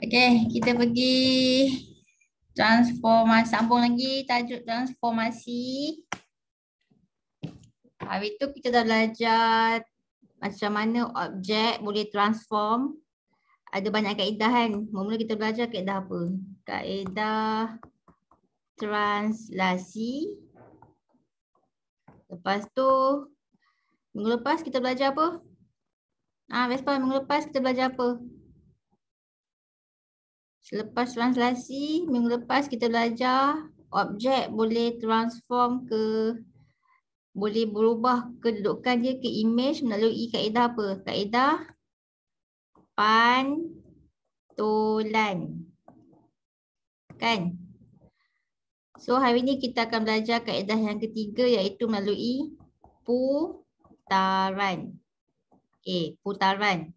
Okay, kita pergi transformasi. Sambung lagi tajuk transformasi. Hari itu kita dah belajar macam mana objek boleh transform. Ada banyak kaedah kan. mula kita belajar kaedah apa? Kaedah translasi. Lepas tu, minggu lepas kita belajar apa? Ah, Vespa, minggu lepas kita belajar apa? Selepas translasi, minggu lepas kita belajar objek boleh transform ke boleh berubah kedudukan dia ke image melalui kaedah apa? Kaedah pantulan. Kan? So hari ni kita akan belajar kaedah yang ketiga iaitu melalui putaran. Okay, putaran.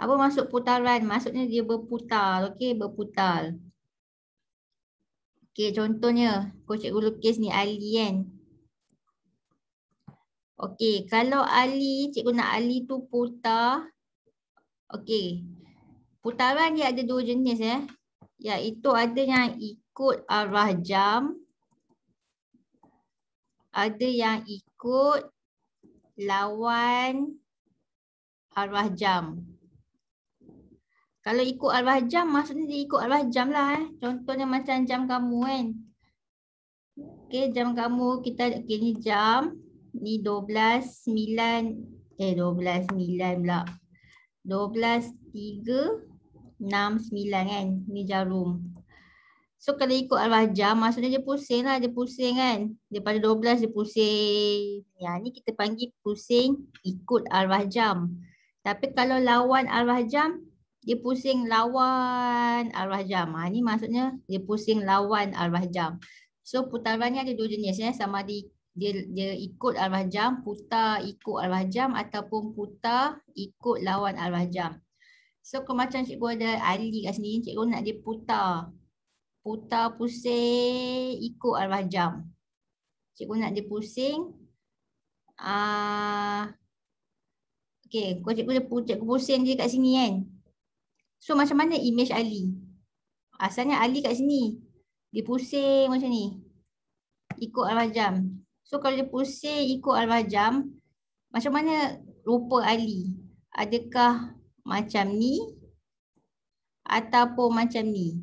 Apa masuk putaran? Maksudnya dia berputar. Okey, berputar. Okey, contohnya. Kau cikgu lukis ni Ali kan? Okey, kalau Ali, cikgu nak Ali tu putar. Okey. Putaran dia ada dua jenis ya. Eh? Iaitu ada yang ikut arah jam. Ada yang ikut lawan arah jam. Kalau ikut arwah jam, maksudnya dia ikut arwah jam lah. Eh. Contohnya macam jam kamu kan. Okay, jam kamu, kita okay, ni jam. Ni 12, 9. Eh, 12, 9 pula. 12, 3, 6, 9 kan. Ni jarum. So, kalau ikut arwah jam, maksudnya dia pusing lah. Dia pusing kan. Daripada belas dia pusing. Ya, ni kita panggil pusing ikut arwah jam. Tapi kalau lawan arwah jam, dia pusing lawan arah jam. Ha, ah, ni maksudnya dia pusing lawan arah jam. So putarannya ada dua jenis ya. Sama di dia, dia ikut arah jam, putar ikut arah jam ataupun putar ikut lawan arah jam. So macam cikgu ada Ali kat sini, cikgu nak dia putar. Putar pusing ikut arah jam. Cikgu nak dia pusing. Uh, ah, okay, kalau cikgu, cikgu pusing dia kat sini kan. So macam mana image Ali? Asalnya Ali kat sini. Dia pusing macam ni. Ikut Al-Bajam. So kalau dia pusing ikut Al-Bajam, macam mana rupa Ali? Adakah macam ni? Ataupun macam ni?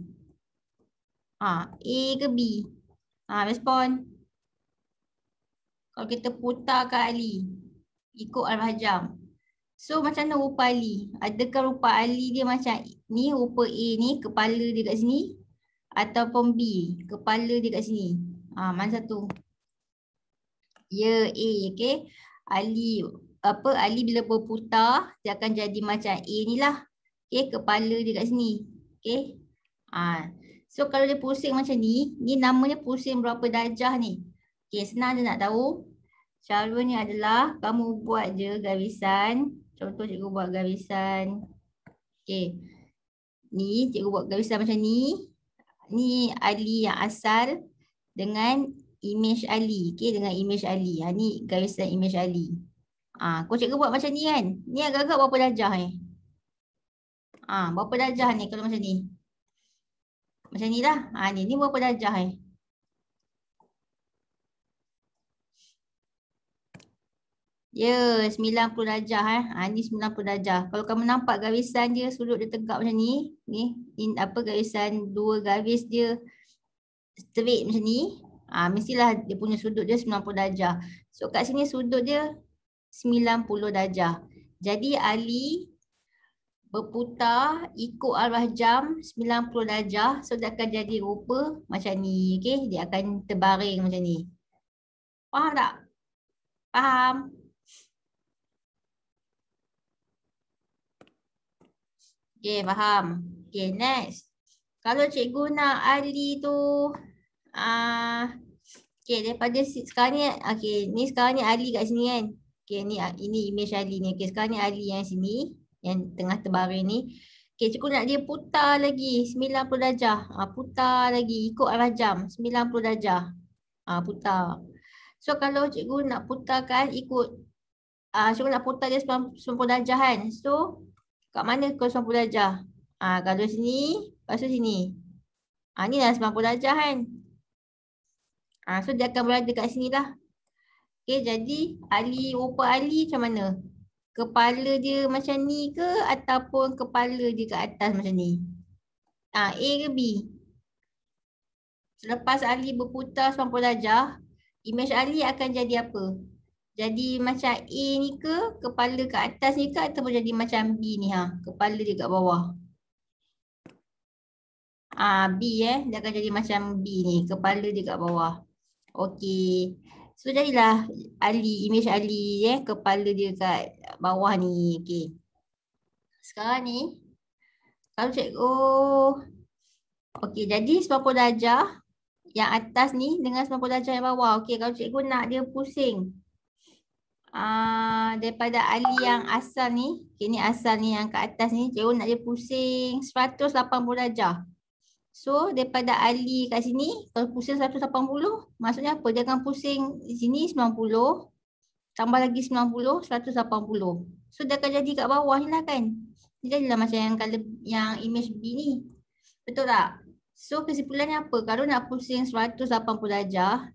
Ha, A ke B? Ha, respon. Kalau kita putar ke Ali ikut Al-Bajam. So macam mana rupa Ali? Adakah rupa Ali dia macam ni rupa A ni kepala dia kat sini ataupun B kepala dia kat sini? Ah mana satu? Ya A okey. Ali apa Ali bila berputar dia akan jadi macam A ni lah. Okey kepala dia kat sini. Okey. Ah so kalau dia pusing macam ni, ni namanya pusing berapa darjah ni? Okey senang je nak tahu. Caranya adalah kamu buat je garisan Contoh cikgu buat garisan. okay, Ni cikgu buat garisan macam ni. Ni Ali yang asal dengan image Ali. okay dengan image Ali. Ha ni garisan image Ali. Ah ha, kau cikgu buat macam ni kan. Ni agak-agak berapa darjah ni? Eh? Ha berapa darjah ni kalau macam ni? Macam ni lah. Ah, ni ni berapa darjah ni? Eh? Ya, yeah, 90 darjah eh. Ha ni 90 darjah. Kalau kamu nampak garisan dia sudut dia tegak macam ni, ni in apa garisan dua garis dia straight macam ni, ah ha, mestilah dia punya sudut dia 90 darjah. So kat sini sudut dia 90 darjah. Jadi Ali berputar ikut arah jam 90 darjah, so dia akan jadi rupa macam ni, okey? Dia akan terbaring macam ni. Faham tak? Faham? Okay, faham. Okay, next. Kalau cikgu nak Ali tu, ah, uh, okay, daripada sekarang ni, okay, ni sekarang ni Ali kat sini kan. Okay, ni, ah, ini image Ali ni. Okay, sekarang ni Ali yang sini, yang tengah terbaring ni. Okay, cikgu nak dia putar lagi 90 darjah. Ah, uh, putar lagi, ikut arah jam 90 darjah. Ah, uh, putar. So kalau cikgu nak putarkan ikut ah uh, cikgu nak putar dia 90 darjah kan. So Kat mana kosong puluh darjah? Ha, kalau sini, lepas tu sini. Ha, ni dah 90 darjah kan? Ha, so dia akan berada kat sini lah. Okay, jadi Ali, rupa Ali macam mana? Kepala dia macam ni ke ataupun kepala dia kat atas macam ni? Ha, A ke B? Selepas Ali berputar 90 darjah, image Ali akan jadi apa? jadi macam A ni ke kepala ke atas ni ke ataupun jadi macam B ni ha kepala dia kat bawah ah B eh dia akan jadi macam B ni kepala dia kat bawah okey so jadilah Ali image Ali eh kepala dia kat bawah ni okey sekarang ni kalau oh okey jadi 90 darjah yang atas ni dengan 90 darjah yang bawah okey kalau cikgu nak dia pusing Ah, daripada Ali yang asal ni, kini okay, asal ni yang kat atas ni, cikgu nak dia pusing 180 darjah. So daripada Ali kat sini, kalau pusing 180, maksudnya apa? Dia akan pusing sini 90, tambah lagi 90, 180. So dia akan jadi kat bawah ni lah kan. Dia jadilah macam yang color, yang image B ni. Betul tak? So kesimpulannya apa? Kalau nak pusing 180 darjah,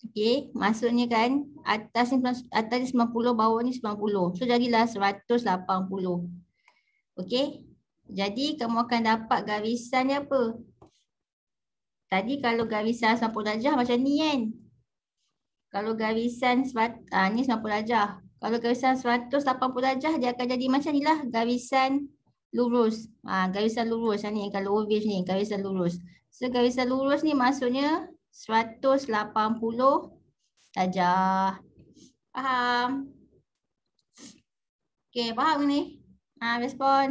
Okey, maksudnya kan atas ni atas ni 90, bawah ni 90. So jadilah 180. Okey. Jadi kamu akan dapat garisan ni apa? Tadi kalau garisan 90 darjah macam ni kan. Kalau garisan ah ni 90 darjah. Kalau garisan 180 darjah dia akan jadi macam nilah garisan lurus. Ah garisan lurus lah ni kalau wave ni garisan lurus. So garisan lurus ni maksudnya 180 saja. Faham? Okey, faham ni? Ha, respon.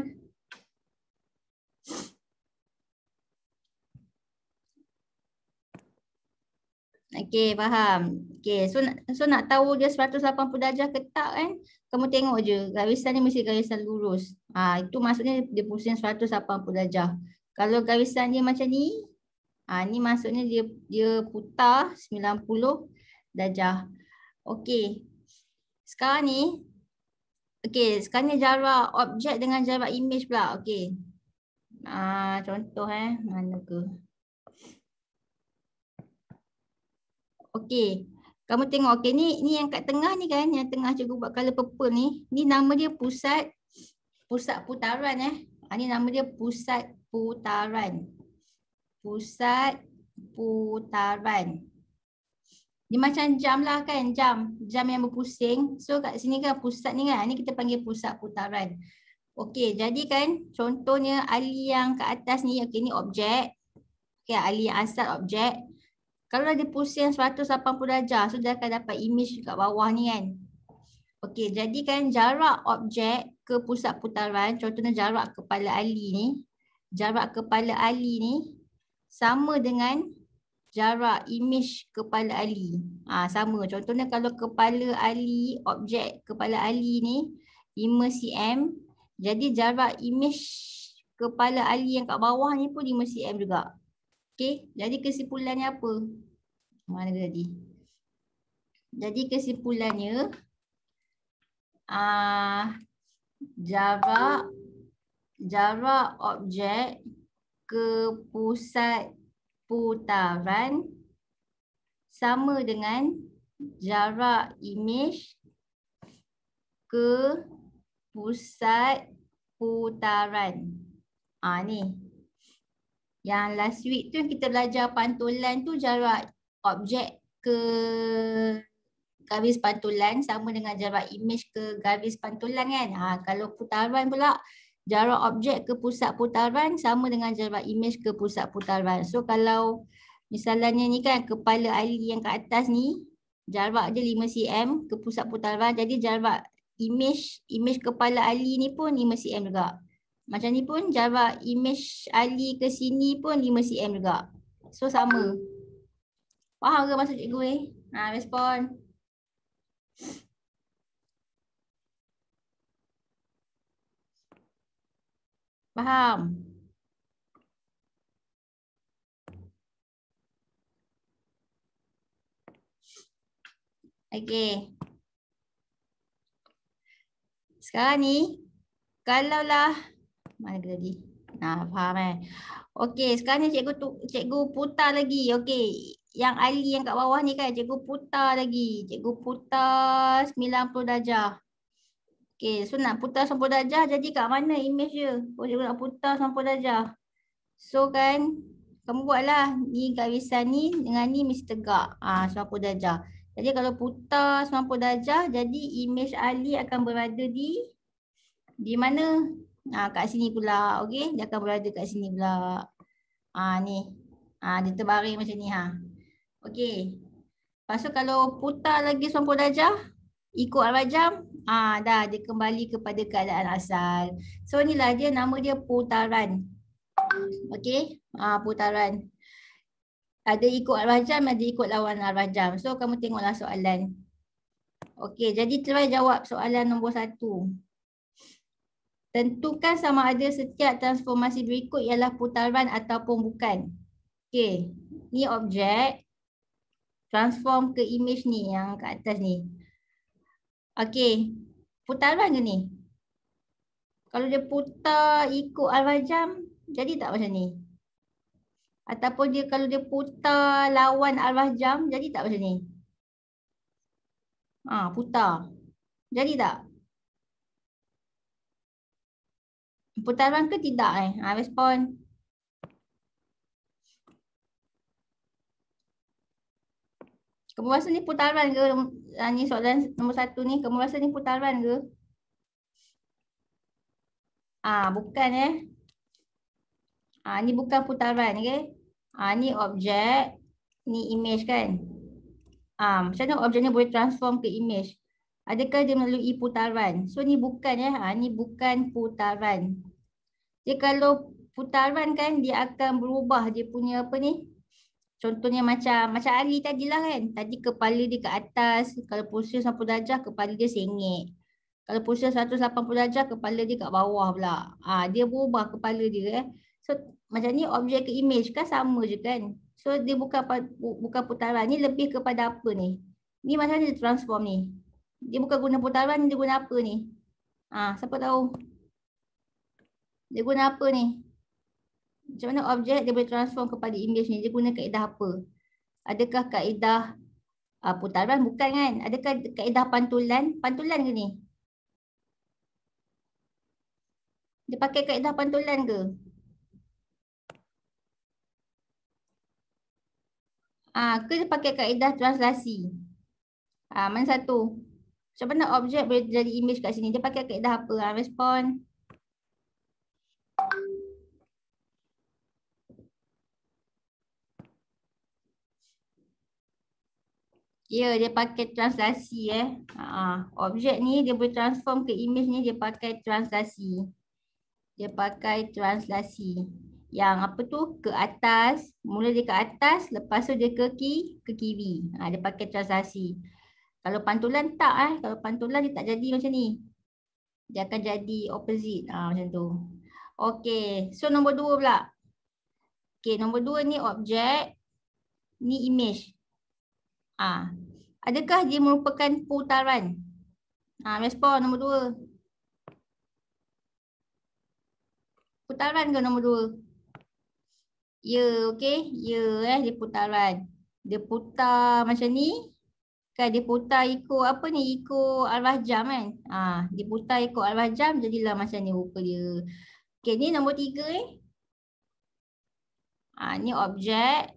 Okey, faham. Okey, so, so nak tahu dia 180 darjah ke tak kan? Kamu tengok je, garisan ni mesti garisan lurus. Ha, itu maksudnya dia pusing 180 darjah. Kalau garisan dia macam ni, Ah ni maksudnya dia dia putar 90 darjah. Okey. Sekarang ni okey, sekarang ni jarak objek dengan jarak image pula. Okey. Ah contoh eh mana ke? Okey. Kamu tengok okey ni ni yang kat tengah ni kan yang tengah cikgu buat color purple ni. Ni nama dia pusat pusat putaran eh. Ah ni nama dia pusat putaran pusat putaran. Dia macam jam lah kan, jam. Jam yang berpusing. So kat sini kan pusat ni kan, ni kita panggil pusat putaran. Okey, jadi kan contohnya ali yang kat atas ni, okey ni objek. Okey, ali yang asal objek. Kalau dia pusing 180 darjah, so dia akan dapat imej dekat bawah ni kan. Okey, jadi kan jarak objek ke pusat putaran, contohnya jarak kepala ali ni, jarak kepala ali ni sama dengan jarak imej kepala Ali. Ha, sama. Contohnya kalau kepala Ali, objek kepala Ali ni 5 cm, jadi jarak imej kepala Ali yang kat bawah ni pun 5 cm juga. Okey, jadi kesimpulannya apa? Mana tadi? Jadi kesimpulannya ah uh, jarak jarak objek ke pusat putaran sama dengan jarak imej ke pusat putaran. Ha, ni. Yang last week tu kita belajar pantulan tu jarak objek ke garis pantulan sama dengan jarak imej ke garis pantulan kan. Ha, kalau putaran pula, jarak objek ke pusat putaran sama dengan jarak imej ke pusat putaran. So kalau misalnya ni kan kepala Ali yang kat atas ni jarak dia 5 cm ke pusat putaran. Jadi jarak imej imej kepala Ali ni pun 5 cm juga. Macam ni pun jarak imej Ali ke sini pun 5 cm juga. So sama. Faham ke maksud cikgu eh? Ha respon. Faham? Okey. Sekarang ni kalau lah mana tadi? Nah, faham eh. Okey, sekarang ni cikgu tu, cikgu putar lagi. Okey. Yang Ali yang kat bawah ni kan cikgu putar lagi. Cikgu putar 90 darjah. Okey, so nak putar sampul darjah jadi kat mana image dia? Kalau oh, nak putar sampul darjah. So kan kamu buatlah ni garisan ni dengan ni mesti tegak. Ah ha, sampul darjah. Jadi kalau putar sampul darjah jadi image Ali akan berada di di mana? Ah ha, kat sini pula. Okey, dia akan berada kat sini pula. Ah ha, ni. Ah ha, dia terbaring macam ni ha. Okey. Pasal kalau putar lagi sampul darjah ikut arah jam. Ah, dah dia kembali kepada keadaan asal. So inilah dia nama dia putaran. Okey, ah putaran. Ada ikut arah jam, ada ikut lawan arah jam. So kamu tengoklah soalan. Okey, jadi try jawab soalan nombor satu. Tentukan sama ada setiap transformasi berikut ialah putaran ataupun bukan. Okey, ni objek transform ke image ni yang kat atas ni. Okey. Putar alban ke ni? Kalau dia putar ikut jam, jadi tak macam ni? Ataupun dia kalau dia putar lawan jam, jadi tak macam ni? Ah, putar. Jadi tak? Putar alban ke tidak eh? Ha, respon. Kemurasan ni putaran ke? Ini ah, soalan nombor satu ni. Kemurasan ni putaran ke? Ah Bukan eh. Ah ni bukan putaran. Okay? Ah Ini objek. Ni image kan? Ah Macam mana objek ni boleh transform ke image? Adakah dia melalui putaran? So ni bukan eh. Ah, ni bukan putaran. Jadi kalau putaran kan dia akan berubah dia punya apa ni? Contohnya macam macam Ali tadi lah kan. Tadi kepala dia ke atas. Kalau posisi 90 darjah, kepala dia sengit. Kalau posisi 180 darjah, kepala dia kat bawah pula. Ha, dia berubah kepala dia. Eh. So macam ni objek ke image kan sama je kan. So dia bukan, bukan putaran. Ni lebih kepada apa ni? Ni macam ni transform ni? Dia bukan guna putaran, dia guna apa ni? Ah, ha, siapa tahu? Dia guna apa ni? macam mana objek dia boleh transform kepada imej ni dia guna kaedah apa adakah kaedah uh, putaran bukan kan adakah kaedah pantulan pantulan ke ni dia pakai kaedah pantulan ke ah uh, ke dia pakai kaedah translasi ah mana satu macam mana objek boleh jadi imej kat sini dia pakai kaedah apa uh, respon Ya, yeah, dia pakai translasi eh. Ha, objek ni dia boleh transform ke image ni dia pakai translasi. Dia pakai translasi. Yang apa tu ke atas, mula dia ke atas, lepas tu dia ke kiri, ke kiri. Ha, dia pakai translasi. Kalau pantulan tak eh, kalau pantulan dia tak jadi macam ni. Dia akan jadi opposite ha, macam tu. Okey, so nombor dua pula. Okey, nombor dua ni objek. Ni image. Ha. Adakah dia merupakan putaran? Ha, ah, respon nombor dua. Putaran ke nombor dua? Ya, okey. Ya, eh, dia putaran. Dia putar macam ni. Kan dia putar ikut apa ni? Ikut arah jam kan? Ha, dia putar ikut arah jam jadilah macam ni rupa dia. Okey, ni nombor tiga eh. Ha, ni objek.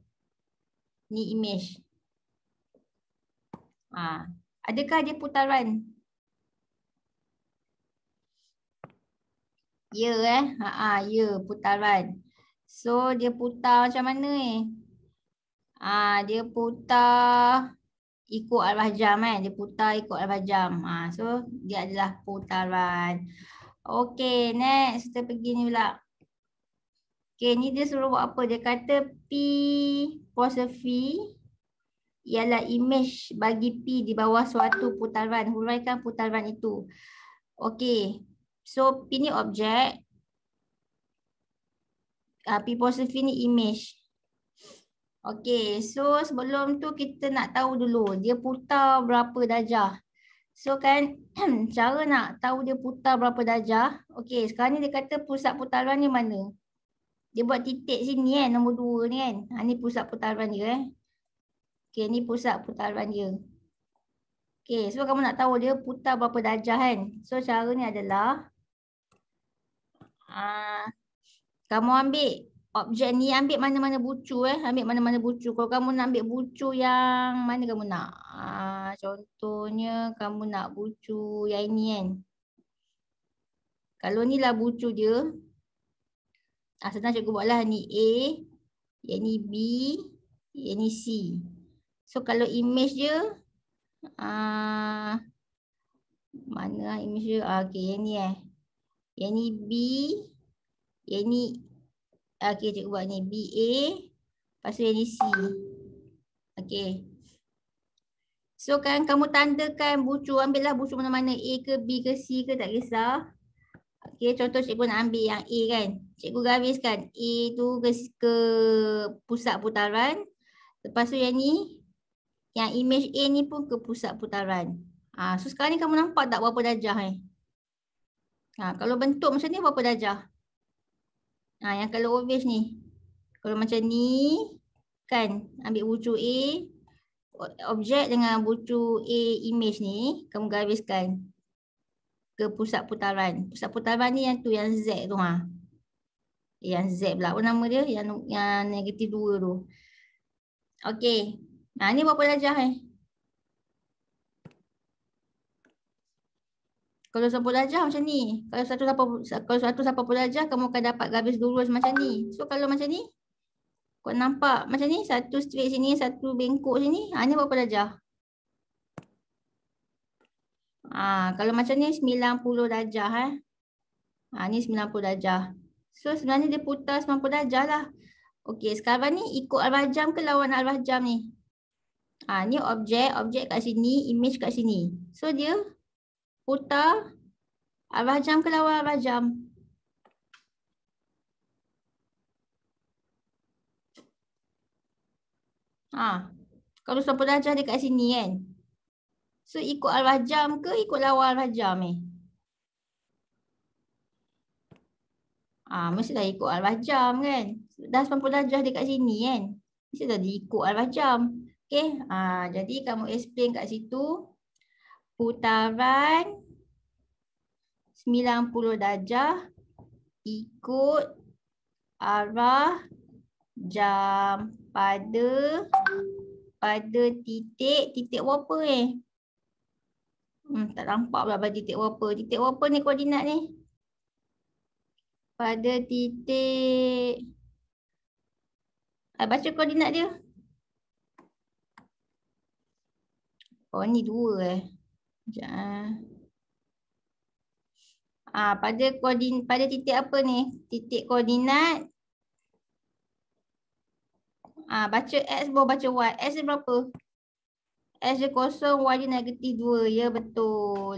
Ni image. Ha. Adakah dia putaran? Ya eh. Ha -ha, ya putaran. So dia putar macam mana eh? Ha, dia putar ikut arah jam kan. Dia putar ikut arah jam. Ha, so dia adalah putaran. Okay next kita pergi ni pula. Okay ni dia suruh buat apa? Dia kata P, apostrophe, ialah image bagi P di bawah suatu putaran. Huraikan putaran itu. Okey. So P ni objek. Uh, P positive ni imej. Okey. So sebelum tu kita nak tahu dulu dia putar berapa darjah. So kan cara nak tahu dia putar berapa darjah. Okey sekarang ni dia kata pusat putaran ni mana. Dia buat titik sini kan eh, nombor dua ni kan. Ha, ni pusat putaran dia eh. Okay, ni pusat putaran dia. Okay, so kamu nak tahu dia putar berapa darjah kan. So cara ni adalah ah uh, kamu ambil objek ni, ambil mana-mana bucu eh, ambil mana-mana bucu. Kalau kamu nak ambil bucu yang mana kamu nak? Uh, contohnya kamu nak bucu yang ini kan. Kalau ni lah bucu dia. Asalnya ah, senang cikgu buatlah ni A, yang ni B, yang ni C. So kalau image dia uh, mana lah image dia? Uh, okay, yang ni eh. Yang ni B. Yang ni ah, okay, cikgu buat ni. B, A. Lepas tu yang ni C. Okay. So kan kamu tandakan bucu. ambil lah bucu mana-mana. A ke B ke C ke tak kisah. Okay, contoh cikgu nak ambil yang A kan. Cikgu gariskan A tu ke pusat putaran. Lepas tu yang ni yang image A ni pun ke pusat putaran. Ha, so sekarang ni kamu nampak tak berapa darjah ni? Eh? Ha, kalau bentuk macam ni berapa darjah? Ha, yang kalau obvious ni. Kalau macam ni kan ambil wucu A. Objek dengan wucu A image ni kamu gariskan ke pusat putaran. Pusat putaran ni yang tu yang Z tu ha. Yang Z pula. Apa nama dia? Yang, yang negatif 2 tu. Okay. Ha, ni berapa pelajar eh? Kalau satu pelajar macam ni. Kalau satu siapa kalau satu siapa pelajar kamu akan dapat garis lurus macam ni. So kalau macam ni kau nampak macam ni satu straight sini, satu bengkok sini. Ha ni berapa pelajar? Ha, kalau macam ni 90 darjah eh. Ha ni 90 darjah. So sebenarnya dia putar 90 darjah lah. Okey, sekarang ni ikut arah jam ke lawan al-rajam ni? Ha, ni objek, objek kat sini, image kat sini. So dia putar arah jam ke lawan arah jam. Ha, kalau sudah pelajar dia kat sini kan. So ikut arah jam ke ikut lawan arah jam ni? Eh? Ha, mestilah ikut arah jam kan. Dah sempat pelajar dia sini kan. Mestilah dia ikut arah jam. Okey, eh, ah, jadi kamu explain kat situ putaran 90 darjah ikut arah jam pada pada titik titik berapa ni? Eh? Hmm, tak nampak pula pada titik berapa. Titik berapa ni koordinat ni? Pada titik Ah baca koordinat dia. Oh ni dua eh. Sekejap eh. Ah pada koordin pada titik apa ni? Titik koordinat Ah baca x bawah baca y. X dia berapa? X dia kosong, y dia negatif dua. Ya betul.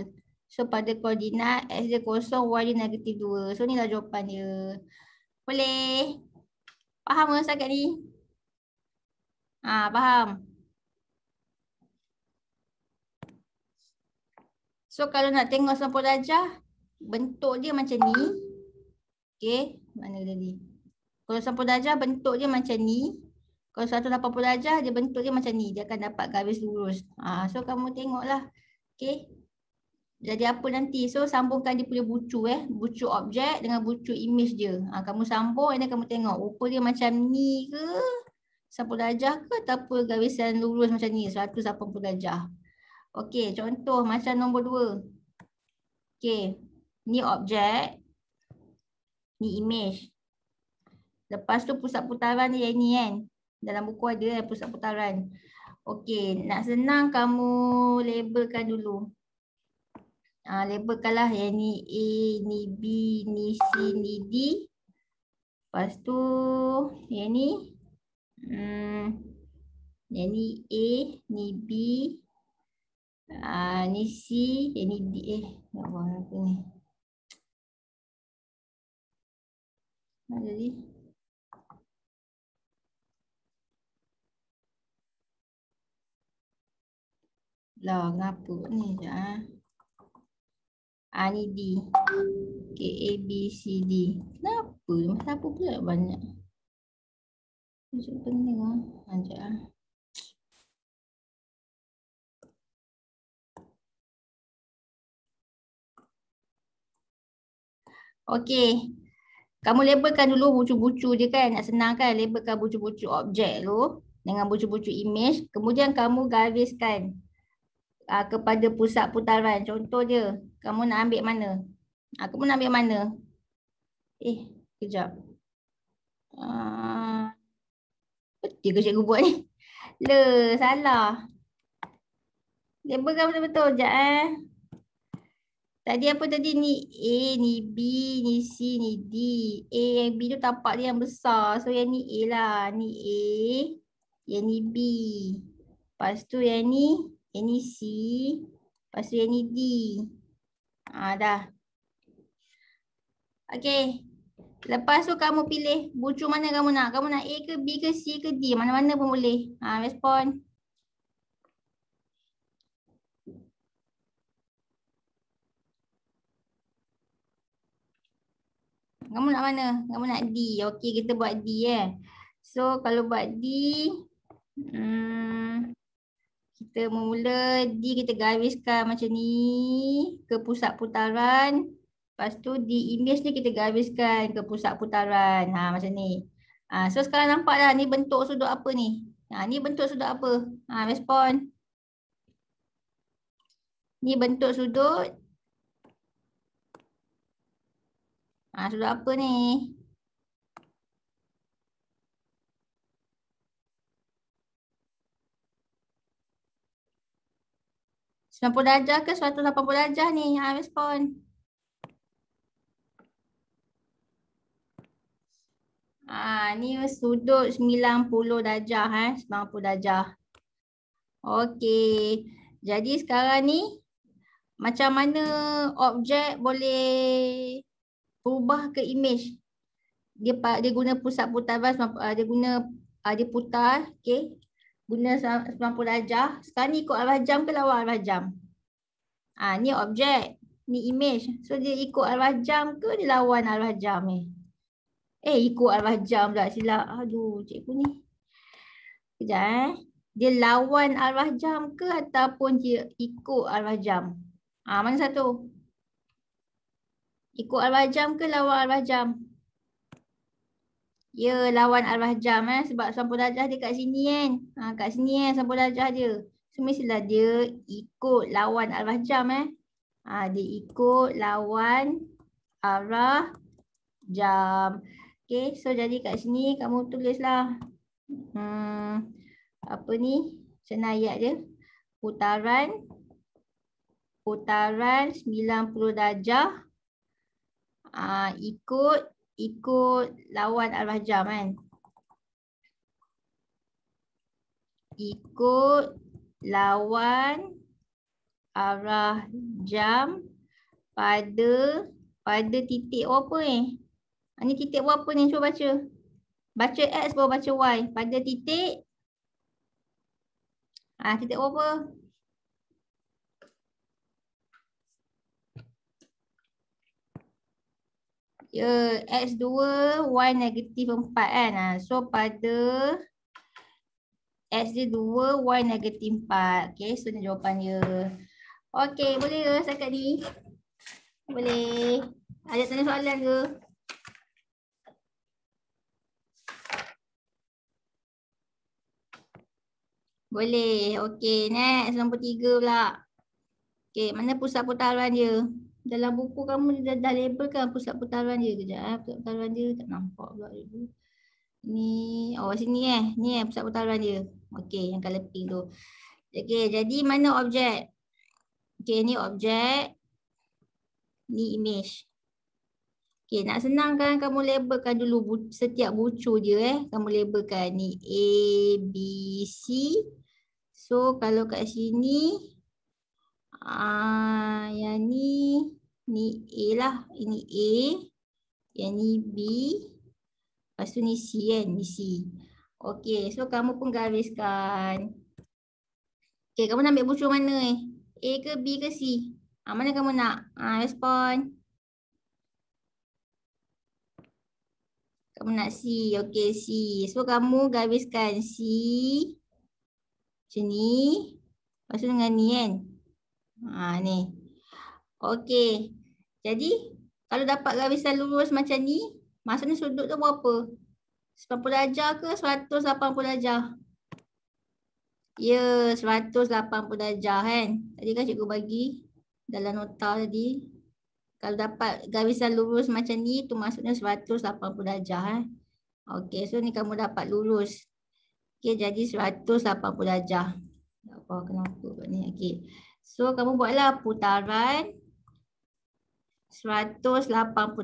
So pada koordinat x dia kosong, y dia negatif dua. So ni lah jawapan dia. Boleh? Faham ke sekat ni? Ah faham. So kalau nak tengok sampul darjah, bentuk dia macam ni. okay mana dia ni? Kalau sampul darjah bentuk dia macam ni. Kalau 180 darjah dia bentuk dia macam ni. Dia akan dapat garis lurus. Ah, so kamu tengok lah okay Jadi apa nanti? So sambungkan dia punya bucu eh. Bucu objek dengan bucu image dia. Ha, kamu sambung dan kamu tengok. Rupa dia macam ni ke? Sampul darjah ke? Atau apa garisan lurus macam ni? 180 darjah. Okey, contoh macam nombor dua. Okey, ni objek. Ni image. Lepas tu pusat putaran dia ni kan. Dalam buku ada eh, pusat putaran. Okey, nak senang kamu labelkan dulu. Ah, uh, labelkanlah yang ni A, ni B, ni C, ni D. Lepas tu yang ni. Hmm, yang ni A, ni B, Uh, ni C, yang eh, ni D. Eh, nak buat apa ni? Mana jadi? Loh, kenapa ni sekejap? Ah. Ha? Ah, ni D. K, A, B, C, D. Kenapa? Masa apa pula banyak? Macam pening lah. Sekejap lah. Okey. Kamu labelkan dulu bucu-bucu je kan. Nak senang kan labelkan bucu-bucu objek tu dengan bucu-bucu image. Kemudian kamu gariskan aa, ah, kepada pusat putaran. Contoh je, Kamu nak ambil mana? Aku ah, nak ambil mana? Eh, kejap. Apa uh, tiga cikgu buat ni? Le, salah. Labelkan betul-betul sekejap eh. Tadi apa tadi ni A, ni B, ni C, ni D. A yang B tu tapak dia yang besar. So yang ni A lah. Ni A, yang ni B. Lepas tu yang ni, yang ni C. Lepas tu yang ni D. Ha, dah. Okay. Lepas tu kamu pilih bucu mana kamu nak. Kamu nak A ke B ke C ke D. Mana-mana pun boleh. Ha, respon. Respon. kamu nak mana? Kamu nak D. Okey, kita buat D eh. So, kalau buat D, hmm, kita mula D kita gariskan macam ni ke pusat putaran. Lepas tu D image ni kita gariskan ke pusat putaran. Ha, macam ni. Ha, so, sekarang nampak dah ni bentuk sudut apa ni? Ha, ni bentuk sudut apa? Ha, respon. Ni bentuk sudut Ha, sudah apa ni? Sembilan puluh darjah ke suatu lapan puluh darjah ni? Ha, respon. Ha, ni sudut sembilan puluh darjah. Eh? Sembilan puluh darjah. Okey. Jadi sekarang ni macam mana objek boleh perubah ke image dia dia guna pusat putar putaran ah, dia guna ah, dia putar okey guna 90 darjah sekarang ni ikut arah jam ke lawan arah jam ah ha, ni objek ni image so dia ikut arah jam ke dia lawan arah jam ni eh? eh ikut arah jam pula silap aduh cikgu ni kejap eh dia lawan arah jam ke ataupun dia ikut arah jam ha, mana satu Ikut al jam ke lawan al jam? Ya, lawan al jam eh. Sebab sampul darjah dia kat sini kan. Ha, kat sini kan eh, sampul darjah dia. So, dia ikut lawan al jam eh. Ha, dia ikut lawan al jam. Okay, so jadi kat sini kamu tulislah. Hmm, apa ni? Macam ayat dia? Putaran. Putaran 90 darjah uh, ikut ikut lawan arah jam kan ikut lawan arah jam pada pada titik apa ni? Eh? Ah, Ini titik apa ni? Cuba baca. Baca X baru baca Y. Pada titik. Ah, titik apa? Ya, X2, Y negatif 4 kan. Ha, so pada X dia 2, Y negatif 4. Okay, so ni jawapan dia. Okay, boleh ke setakat ni? Boleh. Ada tanya soalan ke? Boleh. Okay, next. Nombor tiga pula. Okay, mana pusat putaran dia? dalam buku kamu dah, dah kan pusat putaran dia kejap eh. Pusat putaran dia tak nampak pula dulu. Ni oh sini eh. Ni eh pusat putaran dia. Okey yang color pink tu. Okey jadi mana objek? Okey ni objek. Ni image. Okey nak senang kan kamu labelkan dulu bu, setiap bucu dia eh. Kamu labelkan ni A, B, C. So kalau kat sini Ah, yang ni ni A lah. Ini A. Yang ni B. Lepas tu ni C kan. Ni C. Okay. So kamu pun gariskan. Okay. Kamu nak ambil bucu mana eh? A ke B ke C? Ha, mana kamu nak? Ha, respon. Kamu nak C. Okay C. So kamu gariskan C. Macam ni. Lepas tu dengan ni kan. Ha, ni. Okey. Jadi, kalau dapat garisan lurus macam ni, maksudnya sudut tu berapa? 90 darjah ke 180 darjah? Ya, 180 darjah kan. Tadi kan cikgu bagi dalam nota tadi. Kalau dapat garisan lurus macam ni, tu maksudnya 180 darjah. Eh? Okey, so ni kamu dapat lurus. Okey, jadi 180 darjah. Tak apa, kenapa buat ni. Okey. So kamu buatlah putaran 180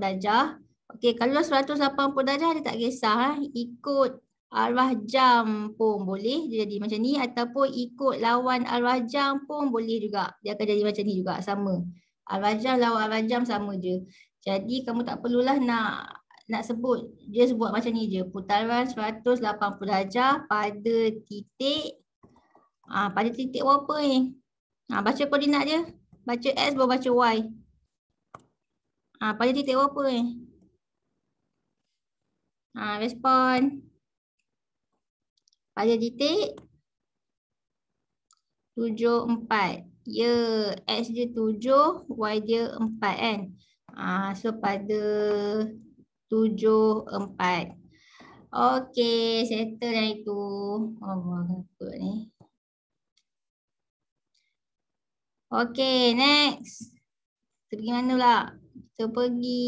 darjah. Okey, kalau 180 darjah dia tak kisah eh. ikut arah jam pun boleh dia jadi macam ni ataupun ikut lawan arah jam pun boleh juga. Dia akan jadi macam ni juga sama. Arah jam lawan arah jam sama je. Jadi kamu tak perlulah nak nak sebut dia sebut macam ni je. Putaran 180 darjah pada titik ah pada titik apa ni? Eh? Ha, baca koordinat je. Baca X baru baca Y. Ha, pada titik berapa ni? Ha, respon. Pada titik. 7, 4. Ya, X dia 7, Y dia 4 kan? Ha, so pada 7, 4. Okay, settle dah itu. Oh, apa ni? Okay, next. Kita pergi mana pula? Kita pergi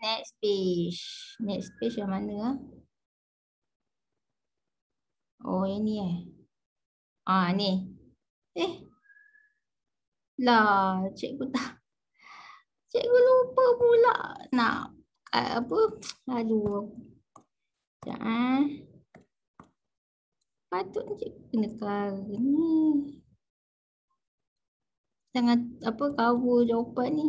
next page. Next page yang mana? Ha? Oh, yang ni eh. Ah, ni. Eh. Lah, cikgu tak. Cikgu lupa pula nak uh, apa. Aduh. Sekejap. Eh. Patut cikgu kena kelar ni sangat apa cover jawapan ni.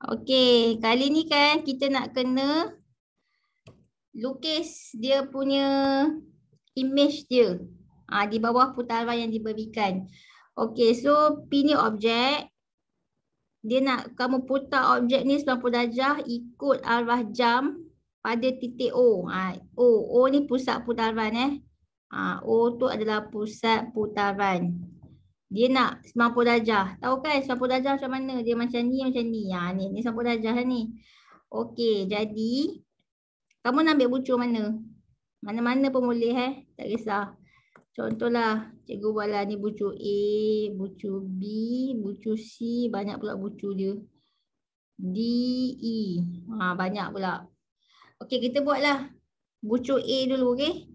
Okey, kali ni kan kita nak kena lukis dia punya image dia. Ha, di bawah putaran yang diberikan. Okey, so P ni objek. Dia nak kamu putar objek ni 90 darjah ikut arah jam pada titik O. Ha, o, O ni pusat putaran eh. Ha, o tu adalah pusat putaran dia nak 90 darjah. Tahu kan 90 darjah macam mana? Dia macam ni, macam ni. Ha, ni, ni 90 darjah lah ni. Okey, jadi kamu nak ambil bucu mana? Mana-mana pun boleh eh. Tak kisah. Contohlah, cikgu buatlah ni bucu A, bucu B, bucu C. Banyak pula bucu dia. D, E. Ha, banyak pula. Okey, kita buatlah Bucu A dulu. Okey,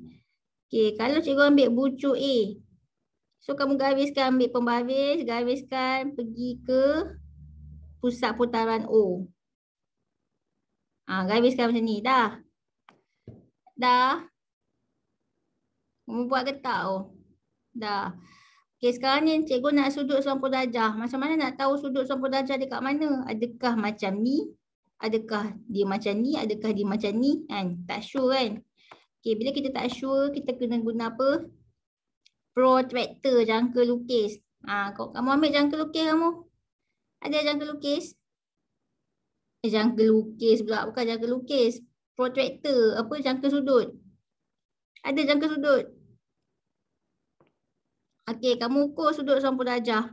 okay, kalau cikgu ambil bucu A, So kamu gariskan ambil pembaris, gariskan pergi ke pusat putaran O. Ah, gariskan macam ni. Dah. Dah. Kamu buat ke tak? Oh. Dah. Okay, sekarang ni cikgu nak sudut 90 darjah. Macam mana nak tahu sudut 90 darjah dekat mana? Adakah macam ni? Adakah dia macam ni? Adakah dia macam ni? Kan? Tak sure kan? Okay, bila kita tak sure, kita kena guna apa? protractor jangka lukis. Ha, kamu ambil jangka lukis kamu? Ada jangka lukis? Eh, jangka lukis pula. Bukan jangka lukis. Protractor. Apa jangka sudut? Ada jangka sudut? Okey, kamu ukur sudut 90 darjah.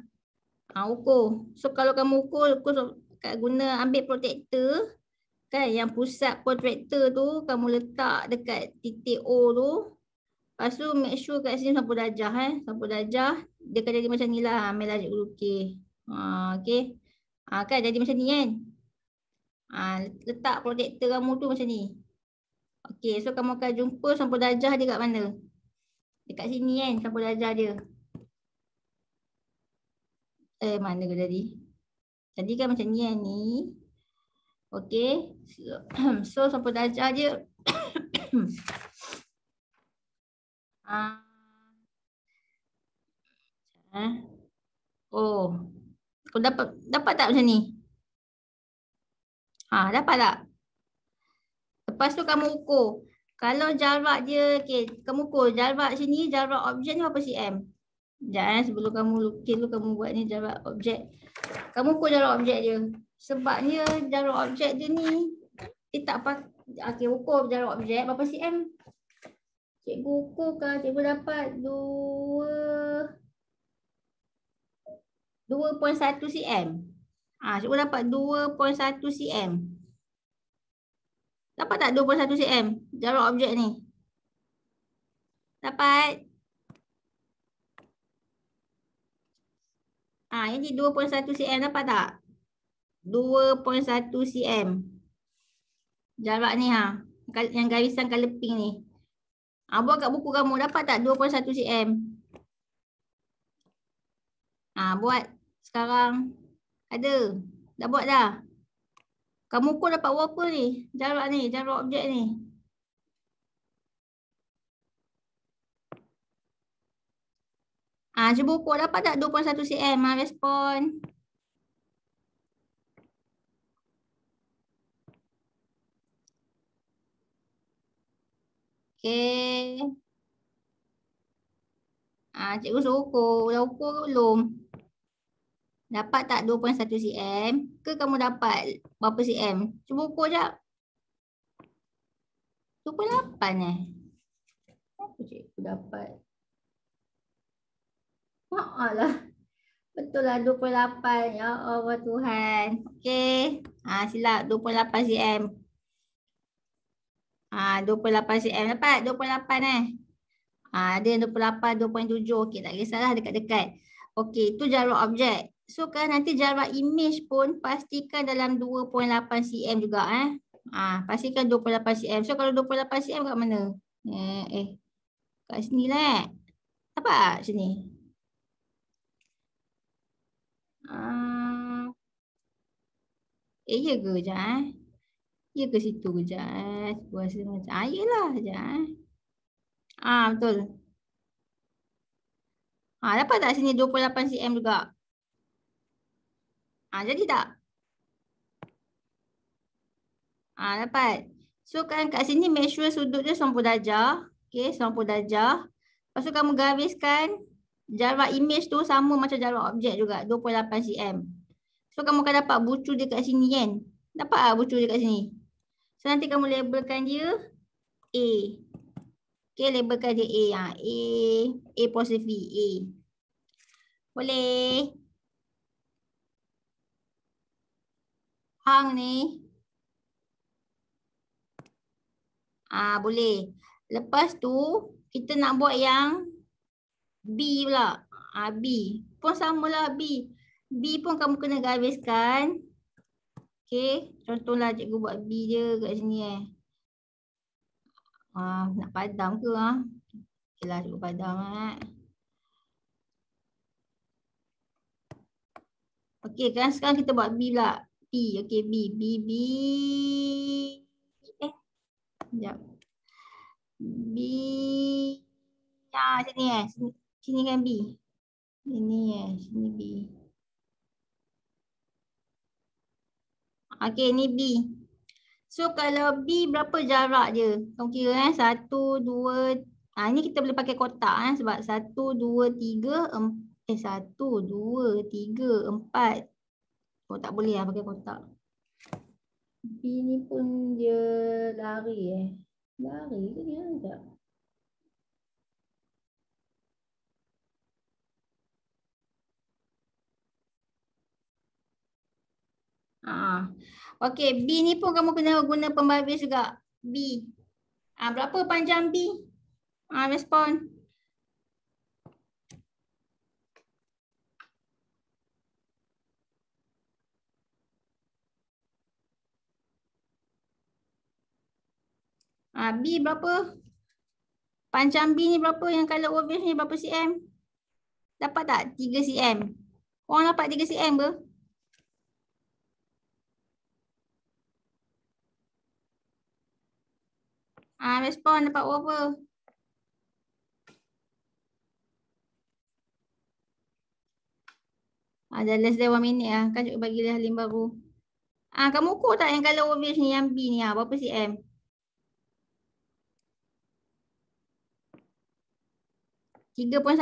Ha, ukur. So kalau kamu ukur, ukur guna ambil protractor. Kan, yang pusat protractor tu kamu letak dekat titik O tu Lepas tu make sure kat sini sampul dajah eh. Sampul dajah dia akan jadi macam ni lah. Amel ajak lah dulu okey. Haa okey. Ha, kan jadi macam ni kan. Ha, letak protector kamu tu macam ni. Okey so kamu akan jumpa sampul dajah dia kat mana. Dekat sini kan sampul dajah dia. Eh mana ke tadi. Tadi kan macam ni kan ni. Okey. So, so sampul dajah dia. ah, Oh. Kau oh, dapat dapat tak macam ni? Ha, dapat tak? Lepas tu kamu ukur. Kalau jarak dia, okay, kamu ukur jarak sini, jarak objek ni berapa cm? Jangan eh? sebelum kamu lukis tu kamu buat ni jarak objek. Kamu ukur jarak objek dia. Sebabnya jarak objek dia ni dia tak pakai. Okay, ukur jarak objek berapa cm? Cikgu ku kalau cikgu dapat 2 2.1 cm. Ah cikgu dapat 2.1 cm. Dapat tak 2.1 cm jarak objek ni? Dapat. Ah yang ni 2.1 cm dapat tak? 2.1 cm. Jarak ni ha yang garisan colour pink ni Ha, buat kat buku kamu. Dapat tak 2.1 cm? Ha, buat sekarang. Ada. Dah buat dah. Kamu pun dapat buat apa ni? Jarak ni. Jarak objek ni. Ah, ha, Cuba kau dapat tak 2.1 cm? Ha, respon. Respon. Okey. Ah, cikgu suruh ukur. Dah ukur ke belum? Dapat tak 2.1 cm? Ke kamu dapat berapa cm? Cuba ukur sekejap. 2.8 eh. Apa cikgu dapat? Oh Maaflah. Betul lah 2.8. Ya Allah Tuhan. Okey. Ah, silap 2.8 cm. 28 cm dapat 28 eh ah, ada yang 28 2.7 okey tak kisahlah dekat-dekat okey itu jarak objek so kalau nanti jarak image pun pastikan dalam 2.8 cm juga eh ah pastikan 28 cm so kalau 28 cm kat mana eh eh kat sinilah eh. apa sini ah um, eh ya ke jap eh Ya ke situ kejap eh. Puasa macam air ah, lah kejap eh. Ah, ha, betul. Ha, dapat tak sini 28 cm juga? Ha, jadi tak? Ha, dapat. So kan kat sini make sure sudut dia 90 darjah. Okay 90 darjah. Lepas tu kamu gariskan jarak image tu sama macam jarak objek juga 28 cm. So kamu akan dapat bucu dia kat sini kan? Dapat lah bucu dia kat sini. So nanti kamu labelkan dia A. Okay, labelkan dia A. Ha, A, A positif B, A. Boleh? Hang ni. Ah Boleh. Lepas tu, kita nak buat yang B pula. Ah, B. Pun samalah B. B pun kamu kena gariskan. Okay. Contohlah cikgu buat B je kat sini eh. Ah, nak padam ke? Ah? Okay cikgu padam eh. Okay kan sekarang kita buat B pula. B. Okay B. B. B. Eh. Sekejap. B. Ah, sini eh. Sini, sini kan B. Ini eh. Sini B. Okey ni B. So kalau B berapa jarak je? Kau kira eh 1 2 ah ini kita boleh pakai kotak eh sebab 1 2 3 4 eh 1 2 3 4 Oh tak boleh lah pakai kotak. B ni pun dia lari eh. Lari ke dia tak? Ah. Okey, B ni pun kamu kena guna pembabis juga. B. Ah, berapa panjang B? Ah, respon. Ah, B berapa? Panjang B ni berapa? Yang kalau obvious ni berapa cm? Dapat tak 3 cm? Korang dapat 3 cm ke? Ah, respon dapat berapa? Ada ah, less than 1 minit lah. Kan cuba bagi dia halim baru. Ah, kamu ukur tak yang kalau wave ni yang B ni lah. Berapa CM? Tiga pun satu.